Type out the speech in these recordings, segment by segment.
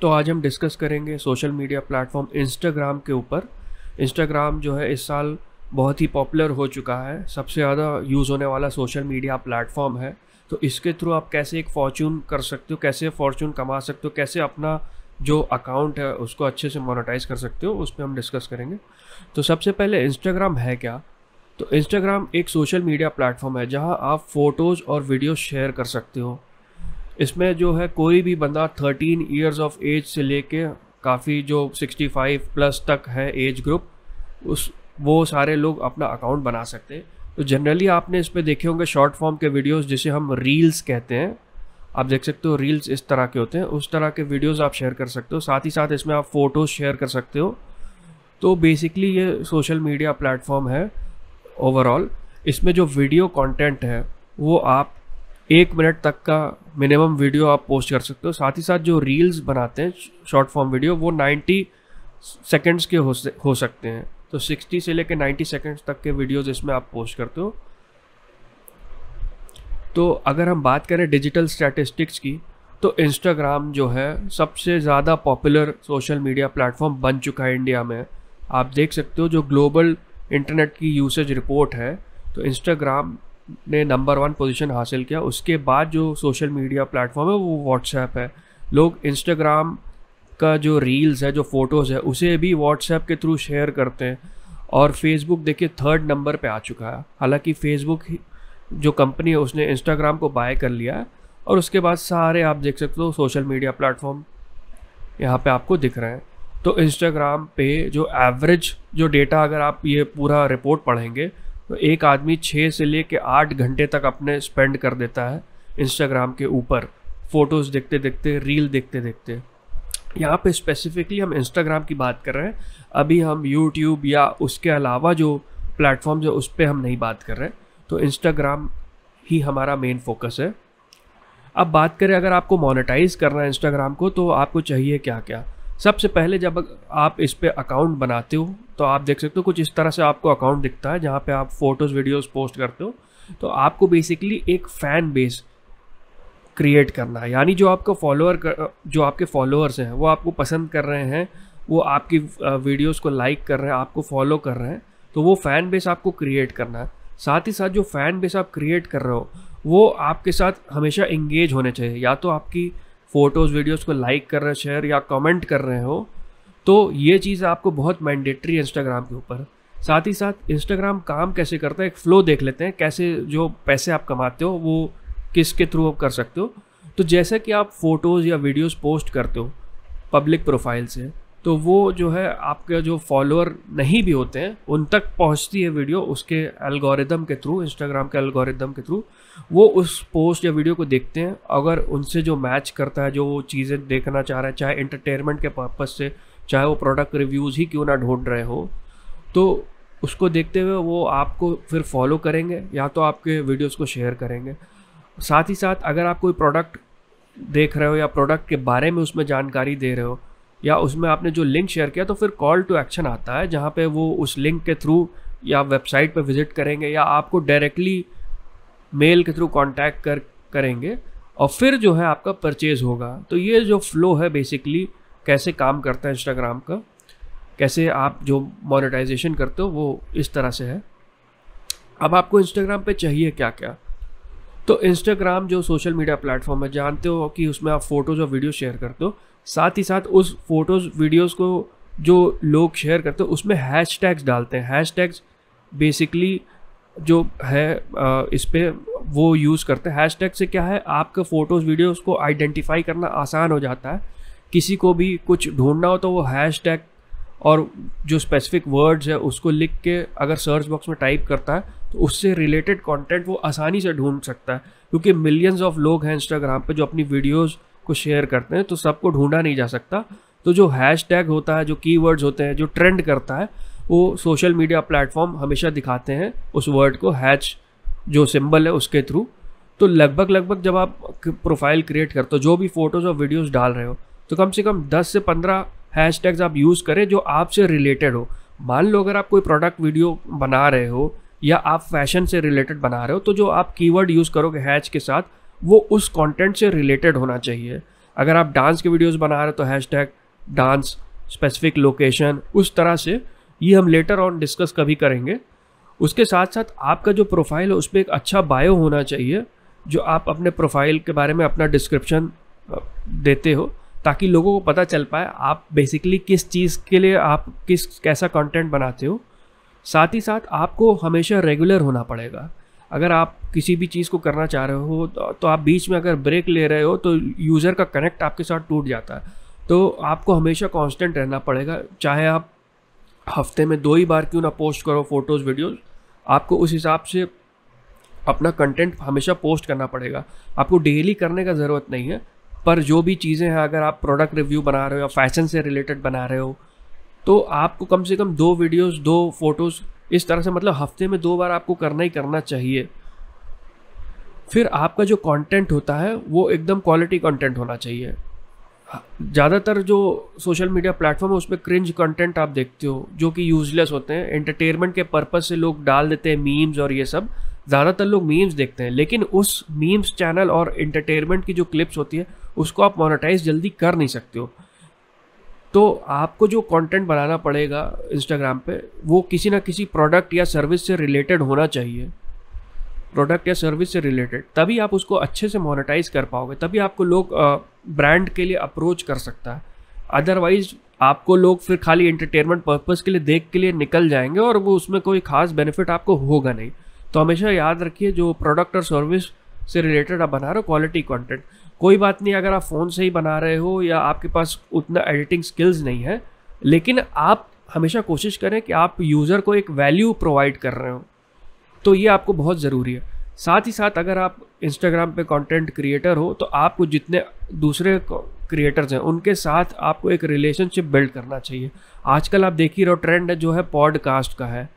तो आज हम डिस्कस करेंगे सोशल मीडिया प्लेटफॉर्म इंस्टाग्राम के ऊपर इंस्टाग्राम जो है इस साल बहुत ही पॉपुलर हो चुका है सबसे ज़्यादा यूज़ होने वाला सोशल मीडिया प्लेटफॉर्म है तो इसके थ्रू आप कैसे एक फॉर्चून कर सकते हो कैसे फॉर्चून कमा सकते हो कैसे अपना जो अकाउंट है उसको अच्छे से मोनेटाइज कर सकते हो उस पर हम डिस्कस करेंगे तो सबसे पहले इंस्टाग्राम है क्या तो इंस्टाग्राम एक सोशल मीडिया प्लेटफॉर्म है जहां आप फ़ोटोज़ और वीडियो शेयर कर सकते हो इसमें जो है कोई भी बंदा 13 इयर्स ऑफ एज से लेके काफ़ी जो 65 प्लस तक है एज ग्रुप उस वो सारे लोग अपना अकाउंट बना सकते हैं तो जनरली आपने इस पर देखे होंगे शॉर्ट फॉर्म के वीडियोस जिसे हम रील्स कहते हैं आप देख सकते हो रील्स इस तरह के होते हैं उस तरह के वीडियोस आप शेयर कर सकते हो साथ ही साथ इसमें आप फ़ोटोज़ शेयर कर सकते हो तो बेसिकली ये सोशल मीडिया प्लेटफॉर्म है ओवरऑल इसमें जो वीडियो कंटेंट है वो आप एक मिनट तक का मिनिमम वीडियो आप पोस्ट कर सकते हो साथ ही साथ जो रील्स बनाते हैं शॉर्ट फॉर्म वीडियो वो 90 सेकंड्स के हो, सकते हैं तो 60 से लेकर 90 सेकंड्स तक के वीडियोस इसमें आप पोस्ट करते हो तो अगर हम बात करें डिजिटल स्टैटिस्टिक्स की तो इंस्टाग्राम जो है सबसे ज़्यादा पॉपुलर सोशल मीडिया प्लेटफॉर्म बन चुका है इंडिया में आप देख सकते हो जो ग्लोबल इंटरनेट की यूसेज रिपोर्ट है तो इंस्टाग्राम ने नंबर वन पोजीशन हासिल किया उसके बाद जो सोशल मीडिया प्लेटफॉर्म है वो व्हाट्सएप है लोग इंस्टाग्राम का जो रील्स है जो फ़ोटोज़ है उसे भी व्हाट्सएप के थ्रू शेयर करते हैं और फेसबुक देखिए थर्ड नंबर पे आ चुका है हालांकि फेसबुक जो कंपनी है उसने इंस्टाग्राम को बाय कर लिया है और उसके बाद सारे आप देख सकते हो सोशल मीडिया प्लेटफॉर्म यहाँ पे आपको दिख रहे हैं तो इंस्टाग्राम पे जो एवरेज जो डेटा अगर आप ये पूरा रिपोर्ट पढ़ेंगे तो एक आदमी छः से ले कर आठ घंटे तक अपने स्पेंड कर देता है इंस्टाग्राम के ऊपर फ़ोटोज़ देखते देखते रील देखते देखते यहाँ पे स्पेसिफिकली हम इंस्टाग्राम की बात कर रहे हैं अभी हम यूट्यूब या उसके अलावा जो प्लेटफॉर्म्स है उस पर हम नहीं बात कर रहे तो इंस्टाग्राम ही हमारा मेन फोकस है अब बात करें अगर आपको मोनेटाइज करना है इंस्टाग्राम को तो आपको चाहिए क्या क्या सबसे पहले जब आप इस पर अकाउंट बनाते हो तो आप देख सकते हो कुछ इस तरह से आपको अकाउंट दिखता है जहाँ पे आप फोटोज़ वीडियोस पोस्ट करते हो तो आपको बेसिकली एक फ़ैन बेस क्रिएट करना है यानी जो आपको फॉलोअर जो आपके फॉलोअर्स हैं वो आपको पसंद कर रहे हैं वो आपकी वीडियोस को लाइक कर रहे हैं आपको फॉलो कर रहे हैं तो वो फ़ैन बेस आपको क्रिएट करना है साथ ही साथ जो फ़ैन बेस आप क्रिएट कर रहे हो वो आपके साथ हमेशा इंगेज होने चाहिए या तो आपकी फ़ोटोज़ वीडियोज़ को लाइक कर रहे हो शेयर या कमेंट कर रहे हो तो ये चीज़ आपको बहुत मैंडेटरी है इंस्टाग्राम के ऊपर साथ ही साथ इंस्टाग्राम काम कैसे करता है एक फ़्लो देख लेते हैं कैसे जो पैसे आप कमाते हो वो किसके थ्रू आप कर सकते हो तो जैसे कि आप फ़ोटोज़ या वीडियोज़ पोस्ट करते हो पब्लिक प्रोफाइल से तो वो जो है आपके जो फॉलोअर नहीं भी होते हैं उन तक पहुंचती है वीडियो उसके एल्गोरिदम के थ्रू इंस्टाग्राम के एल्गोरिदम के थ्रू वो उस पोस्ट या वीडियो को देखते हैं अगर उनसे जो मैच करता है जो वो चीज़ें देखना चाह रहे हैं चाहे इंटरटेनमेंट के पर्पज़ से चाहे वो प्रोडक्ट रिव्यूज़ ही क्यों ना ढूंढ रहे हो तो उसको देखते हुए वो आपको फिर फॉलो करेंगे या तो आपके वीडियोज़ को शेयर करेंगे साथ ही साथ अगर आप कोई प्रोडक्ट देख रहे हो या प्रोडक्ट के बारे में उसमें जानकारी दे रहे हो या उसमें आपने जो लिंक शेयर किया तो फिर कॉल टू एक्शन आता है जहाँ पे वो उस लिंक के थ्रू या वेबसाइट पर विजिट करेंगे या आपको डायरेक्टली मेल के थ्रू कॉन्टैक्ट कर करेंगे और फिर जो है आपका परचेज़ होगा तो ये जो फ्लो है बेसिकली कैसे काम करता है इंस्टाग्राम का कैसे आप जो मोनेटाइजेशन करते हो वो इस तरह से है अब आपको इंस्टाग्राम पे चाहिए क्या क्या तो इंस्टाग्राम जो सोशल मीडिया प्लेटफॉर्म है जानते हो कि उसमें आप फ़ोटोज़ और वीडियो शेयर करते हो साथ ही साथ उस फ़ोटोज़ वीडियोज़ को जो लोग शेयर करते हो उसमें हैश टैग्स डालते हैं हैश टैग्स बेसिकली जो है इस पर वो यूज़ करते हैं हैश टैग से क्या है आपके फ़ोटोज़ वीडियोज़ को आइडेंटिफाई करना आसान हो जाता है किसी को भी कुछ ढूंढना हो तो वो हैश टैग और जो स्पेसिफिक वर्ड्स है उसको लिख के अगर सर्च बॉक्स में टाइप करता है उससे रिलेटेड कंटेंट वो आसानी से ढूंढ सकता है क्योंकि मिलियंस ऑफ लोग हैं इंस्टाग्राम पे जो अपनी वीडियोस को शेयर करते हैं तो सबको ढूंढा नहीं जा सकता तो जो हैश टैग होता है जो कीवर्ड्स होते हैं जो ट्रेंड करता है वो सोशल मीडिया प्लेटफॉर्म हमेशा दिखाते हैं उस वर्ड को हैच जो सिंबल है उसके थ्रू तो लगभग लगभग जब आप प्रोफाइल क्रिएट करते हो जो भी फ़ोटोज़ और वीडियोज़ डाल रहे हो तो कम से कम 10 से 15 हैश आप यूज़ करें जो आपसे रिलेटेड हो मान लो अगर आप कोई प्रोडक्ट वीडियो बना रहे हो या आप फैशन से रिलेटेड बना रहे हो तो जो आप कीवर्ड यूज़ करोगे हैच के साथ वो उस कंटेंट से रिलेटेड होना चाहिए अगर आप डांस के वीडियोस बना रहे हो तो hashtag dance specific location उस तरह से ये हम लेटर ऑन डिस्कस कभी करेंगे उसके साथ साथ आपका जो प्रोफाइल है उस पर एक अच्छा बायो होना चाहिए जो आप अपने प्रोफाइल के बारे में अपना डिस्क्रिप्शन देते हो ताकि लोगों को पता चल पाए आप बेसिकली किस चीज़ के लिए आप किस कैसा कंटेंट बनाते हो साथ ही साथ आपको हमेशा रेगुलर होना पड़ेगा अगर आप किसी भी चीज़ को करना चाह रहे हो तो, तो आप बीच में अगर ब्रेक ले रहे हो तो यूज़र का कनेक्ट आपके साथ टूट जाता है तो आपको हमेशा कांस्टेंट रहना पड़ेगा चाहे आप हफ्ते में दो ही बार क्यों ना पोस्ट करो फोटोज़ वीडियोज़ आपको उस हिसाब से अपना कंटेंट हमेशा पोस्ट करना पड़ेगा आपको डेली करने का ज़रूरत नहीं है पर जो भी चीज़ें हैं अगर आप प्रोडक्ट रिव्यू बना रहे हो या फैशन से रिलेटेड बना रहे हो तो आपको कम से कम दो वीडियोस दो फोटोज़ इस तरह से मतलब हफ्ते में दो बार आपको करना ही करना चाहिए फिर आपका जो कंटेंट होता है वो एकदम क्वालिटी कंटेंट होना चाहिए हाँ, ज़्यादातर जो सोशल मीडिया प्लेटफॉर्म है उस पर क्रिंज कंटेंट आप देखते हो जो कि यूजलेस होते हैं एंटरटेनमेंट के पर्पज़ से लोग डाल देते हैं मीम्स और ये सब ज़्यादातर लोग मीम्स देखते हैं लेकिन उस मीम्स चैनल और एंटरटेनमेंट की जो क्लिप्स होती है उसको आप मोनेटाइज जल्दी कर नहीं सकते हो तो आपको जो कंटेंट बनाना पड़ेगा इंस्टाग्राम पे वो किसी ना किसी प्रोडक्ट या सर्विस से रिलेटेड होना चाहिए प्रोडक्ट या सर्विस से रिलेटेड तभी आप उसको अच्छे से मोनेटाइज कर पाओगे तभी आपको लोग ब्रांड के लिए अप्रोच कर सकता है अदरवाइज आपको लोग फिर खाली एंटरटेनमेंट पर्पज़ के लिए देख के लिए निकल जाएंगे और वो उसमें कोई खास बेनिफिट आपको होगा नहीं तो हमेशा याद रखिए जो प्रोडक्ट और सर्विस से रिलेटेड आप बना रहे हो क्वालिटी कंटेंट कोई बात नहीं अगर आप फ़ोन से ही बना रहे हो या आपके पास उतना एडिटिंग स्किल्स नहीं है लेकिन आप हमेशा कोशिश करें कि आप यूज़र को एक वैल्यू प्रोवाइड कर रहे हो तो ये आपको बहुत ज़रूरी है साथ ही साथ अगर आप इंस्टाग्राम पे कंटेंट क्रिएटर हो तो आपको जितने दूसरे क्रिएटर्स हैं उनके साथ आपको एक रिलेशनशिप बिल्ड करना चाहिए आजकल आप देख ही रहो ट्रेंड जो है पॉडकास्ट का है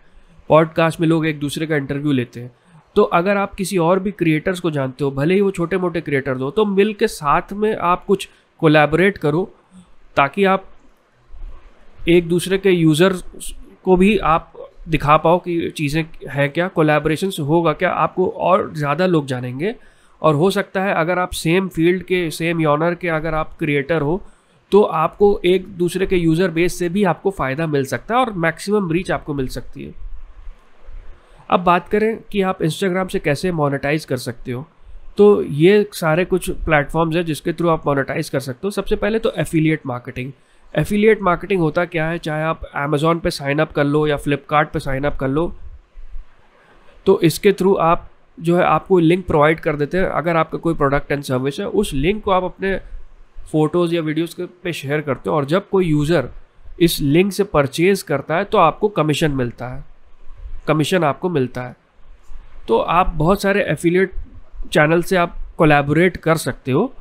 पॉडकास्ट में लोग एक दूसरे का इंटरव्यू लेते हैं तो अगर आप किसी और भी क्रिएटर्स को जानते हो भले ही वो छोटे मोटे क्रिएटर हो तो मिल के साथ में आप कुछ कोलैबोरेट करो ताकि आप एक दूसरे के यूज़र को भी आप दिखा पाओ कि चीज़ें हैं क्या कोलैबोरेशन होगा क्या आपको और ज़्यादा लोग जानेंगे और हो सकता है अगर आप सेम फील्ड के सेम यॉनर के अगर आप क्रिएटर हो तो आपको एक दूसरे के यूज़र बेस से भी आपको फ़ायदा मिल सकता है और मैक्सिमम रीच आपको मिल सकती है अब बात करें कि आप इंस्टाग्राम से कैसे मोनेटाइज कर सकते हो तो ये सारे कुछ प्लेटफॉर्म्स हैं जिसके थ्रू आप मोनेटाइज कर सकते हो सबसे पहले तो एफिलिएट मार्केटिंग एफिलिएट मार्केटिंग होता क्या है चाहे आप अमेज़ोन पे साइन अप कर लो या फ्लिपकार्ट साइन अप कर लो तो इसके थ्रू आप जो है आपको लिंक प्रोवाइड कर देते हैं अगर आपका कोई प्रोडक्ट एंड सर्विस है उस लिंक को आप अपने फ़ोटोज़ या वीडियोज़ के पे शेयर करते हो और जब कोई यूज़र इस लिंक से परचेज़ करता है तो आपको कमीशन मिलता है कमीशन आपको मिलता है तो आप बहुत सारे एफिलिएट चैनल से आप कोलैबोरेट कर सकते हो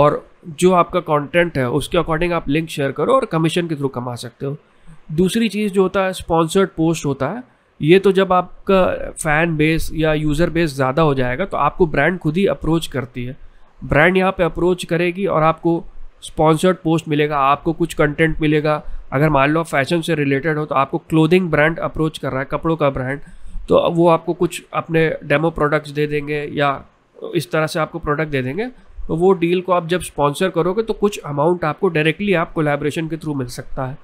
और जो आपका कंटेंट है उसके अकॉर्डिंग आप लिंक शेयर करो और कमीशन के थ्रू कमा सकते हो दूसरी चीज़ जो होता है स्पॉन्सर्ड पोस्ट होता है ये तो जब आपका फ़ैन बेस या यूज़र बेस ज़्यादा हो जाएगा तो आपको ब्रांड खुद ही अप्रोच करती है ब्रांड यहाँ पे अप्रोच करेगी और आपको स्पॉन्सर्ड पोस्ट मिलेगा आपको कुछ कंटेंट मिलेगा अगर मान लो फैशन से रिलेटेड हो तो आपको क्लोथिंग ब्रांड अप्रोच कर रहा है कपड़ों का ब्रांड तो वो आपको कुछ अपने डेमो प्रोडक्ट्स दे देंगे या इस तरह से आपको प्रोडक्ट दे देंगे तो वो डील को आप जब स्पॉन्सर करोगे तो कुछ अमाउंट आपको डायरेक्टली आप कोलेब्रेशन के थ्रू मिल सकता है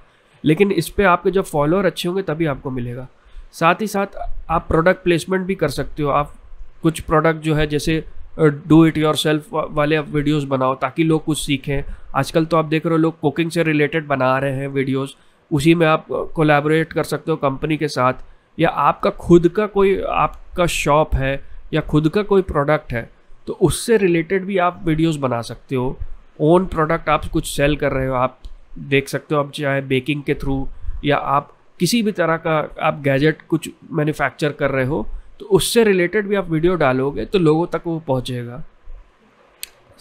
लेकिन इस पर आपके जब फॉलोअर अच्छे होंगे तभी आपको मिलेगा साथ ही साथ आप प्रोडक्ट प्लेसमेंट भी कर सकते हो आप कुछ प्रोडक्ट जो है जैसे डू इट योर सेल्फ वाले आप वीडियोज़ बनाओ ताकि लोग कुछ सीखें आजकल तो आप देख रहे हो लोग कुकिंग से रिलेटेड बना रहे हैं वीडियोज़ उसी में आप कोलेबोरेट कर सकते हो कंपनी के साथ या आपका खुद का कोई आपका शॉप है या खुद का कोई प्रोडक्ट है तो उससे रिलेटेड भी आप वीडियोस बना सकते हो ओन प्रोडक्ट आप कुछ सेल कर रहे हो आप देख सकते हो आप चाहे बेकिंग के थ्रू या आप किसी भी तरह का आप गैजेट कुछ मैन्युफैक्चर कर रहे हो तो उससे रिलेटेड भी आप वीडियो डालोगे तो लोगों तक वो पहुँचेगा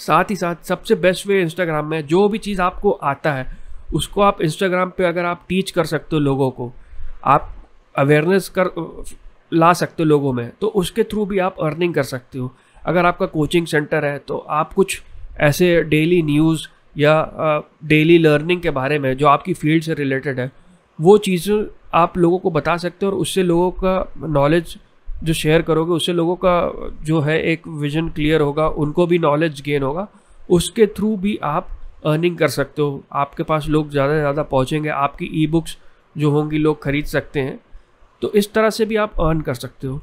साथ ही साथ सबसे बेस्ट वे इंस्टाग्राम में जो भी चीज़ आपको आता है उसको आप इंस्टाग्राम पे अगर आप टीच कर सकते हो लोगों को आप अवेयरनेस कर ला सकते हो लोगों में तो उसके थ्रू भी आप अर्निंग कर सकते हो अगर आपका कोचिंग सेंटर है तो आप कुछ ऐसे डेली न्यूज़ या डेली लर्निंग के बारे में जो आपकी फील्ड से रिलेटेड है वो चीज़ आप लोगों को बता सकते हो और उससे लोगों का नॉलेज जो शेयर करोगे उससे लोगों का जो है एक विजन क्लियर होगा उनको भी नॉलेज गेन होगा उसके थ्रू भी आप अर्निंग कर सकते हो आपके पास लोग ज़्यादा से ज़्यादा पहुँचेंगे आपकी ई बुक्स जो होंगी लोग खरीद सकते हैं तो इस तरह से भी आप अर्न कर सकते हो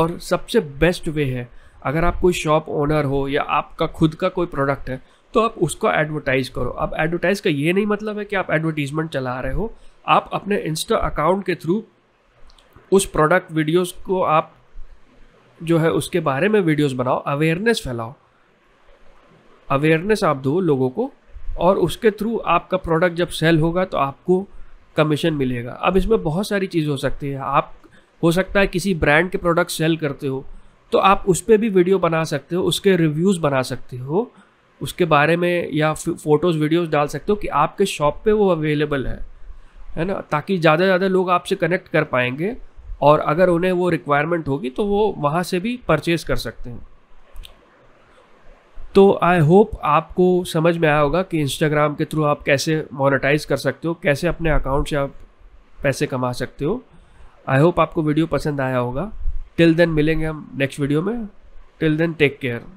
और सबसे बेस्ट वे है अगर आप कोई शॉप ओनर हो या आपका खुद का कोई प्रोडक्ट है तो आप उसको एडवर्टाइज़ करो अब एडवर्टाइज़ का ये नहीं मतलब है कि आप एडवर्टीजमेंट चला रहे हो आप अपने इंस्टा अकाउंट के थ्रू उस प्रोडक्ट वीडियोस को आप जो है उसके बारे में वीडियोस बनाओ अवेयरनेस फैलाओ अवेयरनेस आप दो लोगों को और उसके थ्रू आपका प्रोडक्ट जब सेल होगा तो आपको कमीशन मिलेगा अब इसमें बहुत सारी चीज़ हो सकती है आप हो सकता है किसी ब्रांड के प्रोडक्ट सेल करते हो तो आप उस पर भी वीडियो बना सकते हो उसके रिव्यूज़ बना सकते हो उसके बारे में या फ़ोटोज़ वीडियोज़ डाल सकते हो कि आपके शॉप पे वो अवेलेबल है है ना ताकि ज़्यादा से ज़्यादा लोग आपसे कनेक्ट कर पाएंगे और अगर उन्हें वो रिक्वायरमेंट होगी तो वो वहाँ से भी परचेज कर सकते हैं तो आई होप आपको समझ में आया होगा कि इंस्टाग्राम के थ्रू आप कैसे मोनेटाइज कर सकते हो कैसे अपने अकाउंट से आप पैसे कमा सकते हो आई होप आपको वीडियो पसंद आया होगा टिल देन मिलेंगे हम नेक्स्ट वीडियो में टिल देन टेक केयर